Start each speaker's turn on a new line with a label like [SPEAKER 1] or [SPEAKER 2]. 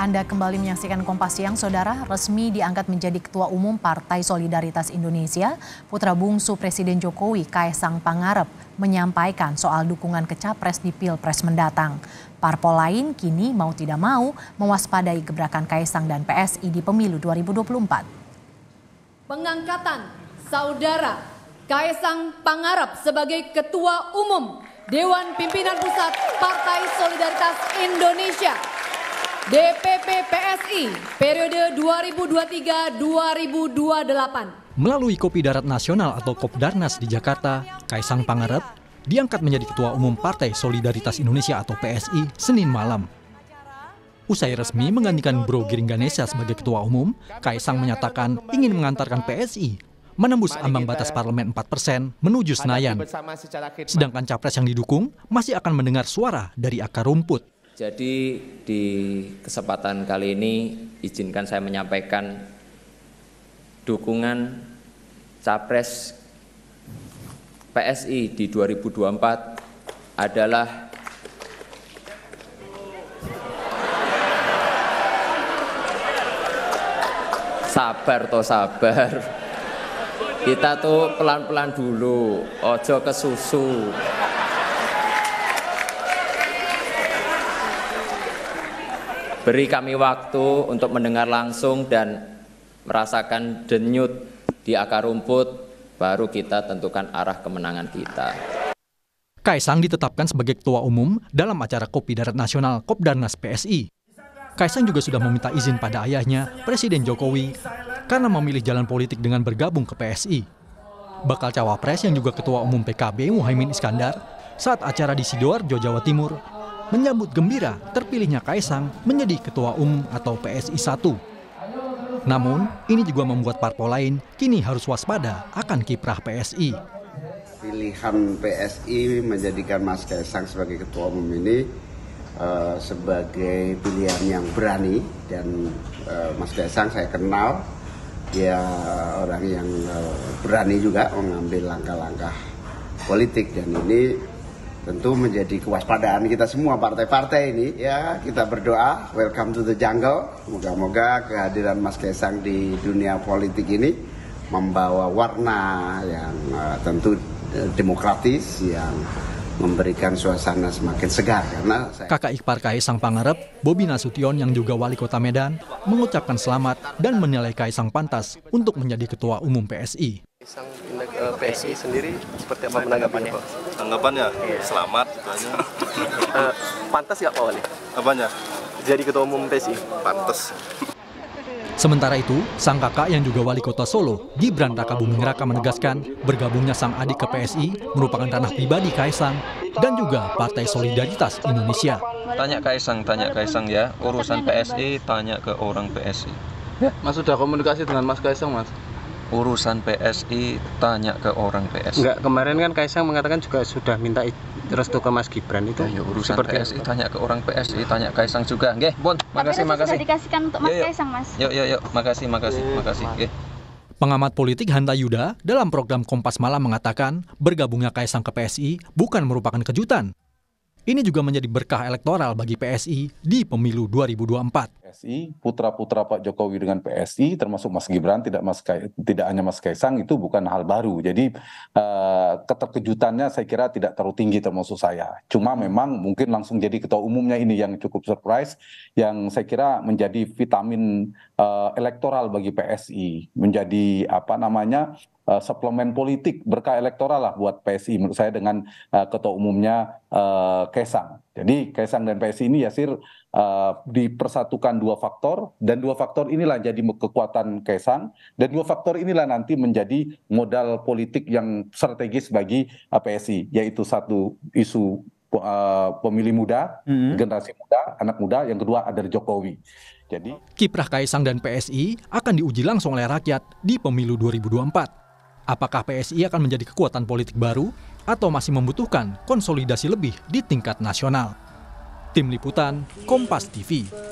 [SPEAKER 1] Anda kembali menyaksikan Kompas Siang, Saudara resmi diangkat menjadi Ketua Umum Partai Solidaritas Indonesia. Putra bungsu Presiden Jokowi, Kaisang Pangarep, menyampaikan soal dukungan ke Capres di Pilpres mendatang. Parpol lain kini mau tidak mau mewaspadai gebrakan Kaisang dan PSI di pemilu 2024. Pengangkatan Saudara Kaisang Pangarep sebagai Ketua Umum Dewan Pimpinan Pusat Partai Solidaritas Indonesia DPP PSI periode 2023-2028. Melalui Kopi Darat Nasional atau Kopdarnas di Jakarta, Kaisang Pangarep diangkat menjadi Ketua Umum Partai Solidaritas Indonesia atau PSI Senin malam. Usai resmi menggantikan Bro Giring Ganesha sebagai Ketua Umum, Kaisang menyatakan ingin mengantarkan PSI menembus ambang batas parlemen 4 persen menuju Senayan. Sedangkan capres yang didukung masih akan mendengar suara dari akar rumput. Jadi di
[SPEAKER 2] kesempatan kali ini izinkan saya menyampaikan dukungan capres PSI di 2024 adalah sabar toh sabar kita tuh pelan-pelan dulu ojo ke susu Beri kami waktu untuk mendengar langsung dan merasakan denyut di akar rumput, baru kita tentukan arah kemenangan kita.
[SPEAKER 1] Kaisang ditetapkan sebagai ketua umum dalam acara Kopi Darat Nasional Kopdarnas PSI. Kaisang juga sudah meminta izin pada ayahnya, Presiden Jokowi, karena memilih jalan politik dengan bergabung ke PSI. Bakal cawapres yang juga ketua umum PKB Muhaimin Iskandar saat acara di Sidoarjo, Jawa Timur menyambut gembira terpilihnya Kaisang menjadi Ketua Umum atau PSI 1. Namun, ini juga membuat parpol lain kini harus waspada akan kiprah PSI.
[SPEAKER 2] Pilihan PSI menjadikan Mas Kaisang sebagai Ketua Umum ini eh, sebagai pilihan yang berani dan uh, Mas Kaisang saya kenal dia orang yang uh, berani juga mengambil langkah-langkah politik dan ini tentu menjadi kewaspadaan kita semua partai-partai ini ya kita berdoa welcome to the jungle moga-moga kehadiran Mas Kaisang di dunia politik ini membawa warna yang uh, tentu eh, demokratis yang memberikan suasana semakin segar karena
[SPEAKER 1] saya... kakak ipar Kaisang Pangarep, Bobi Nasution yang juga wali kota Medan mengucapkan selamat dan menilai Kaisang pantas untuk menjadi ketua umum PSI. Kaisang Eh, PSI sendiri seperti apa menanggapinya Pak? Tanggapannya iya. selamat gitu uh, pantas nggak Pak Wali? Apanya? Jadi ketua umum PSI? Pantas. Sementara itu, sang kakak yang juga wali kota Solo, Gibran Raka Buming Raka menegaskan bergabungnya sang adik ke PSI merupakan tanah pribadi Kaisang dan juga Partai Solidaritas Indonesia.
[SPEAKER 2] Tanya Kaisang, tanya Kaisang ya, urusan PSI tanya ke orang PSI. Ya, Mas sudah komunikasi dengan Mas Kaisang, Mas? urusan PSI tanya ke orang PSI. Enggak, kemarin kan Kaisang mengatakan juga sudah minta restu ke Mas Gibran itu. Ya, urusan seperti PSI apa? tanya ke orang PSI, tanya Kaisang juga. Nggih, Bon. Makasih, Tapi makasih. Sudah
[SPEAKER 1] dikasihkan untuk Mas yo. Iya, iya. Kaisang, Mas.
[SPEAKER 2] Yuk, yuk, yuk. Makasih, makasih, yo, makasih. Nggih.
[SPEAKER 1] Pengamat politik Hanta Yuda dalam program Kompas Malam mengatakan bergabungnya Kaisang ke PSI bukan merupakan kejutan. Ini juga menjadi berkah elektoral bagi PSI di pemilu 2024
[SPEAKER 3] psi putra putra pak jokowi dengan psi termasuk mas gibran tidak mas tidak hanya mas kaisang itu bukan hal baru jadi uh, keterkejutannya saya kira tidak terlalu tinggi termasuk saya cuma hmm. memang mungkin langsung jadi ketua umumnya ini yang cukup surprise yang saya kira menjadi vitamin uh, elektoral bagi psi menjadi apa namanya Eh, suplemen politik berkah elektoral lah buat PSI menurut saya dengan eh, ketua umumnya eh, Kesang Jadi Kesang dan PSI ini Yasir uh, dipersatukan dua faktor dan dua faktor inilah jadi kekuatan Kesang dan dua faktor inilah nanti menjadi modal politik yang strategis bagi uh, PSI yaitu satu isu uh, pemilih muda, -hmm. generasi muda, anak muda, yang kedua ada Jokowi. Jadi
[SPEAKER 1] kiprah Kaisang dan PSI akan diuji langsung oleh rakyat di pemilu 2024. Apakah PSI akan menjadi kekuatan politik baru atau masih membutuhkan konsolidasi lebih di tingkat nasional? Tim Liputan, Kompas TV.